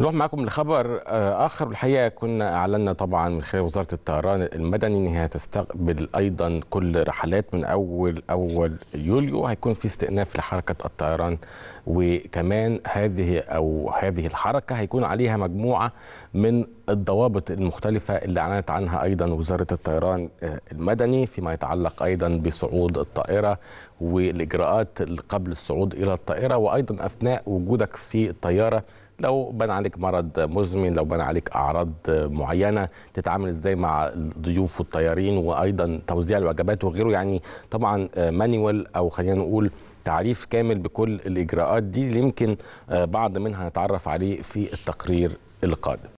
نروح معكم لخبر آه، اخر الحقيقه كنا اعلنا طبعا من خلال وزاره الطيران المدني ان هي هتستقبل ايضا كل رحلات من اول اول يوليو هيكون في استئناف لحركه الطيران وكمان هذه او هذه الحركه هيكون عليها مجموعه من الضوابط المختلفه اللي اعلنت عنها ايضا وزاره الطيران آه، المدني فيما يتعلق ايضا بصعود الطائره والاجراءات قبل الصعود الى الطائره وايضا اثناء وجودك في الطياره لو بان عليك مرض مزمن لو بان عليك اعراض معينه تتعامل ازاي مع الضيوف والطيارين وايضا توزيع الوجبات وغيره يعني طبعا آه، مانيوال او خلينا نقول تعريف كامل بكل الاجراءات دي اللي يمكن آه، بعض منها نتعرف عليه في التقرير القادم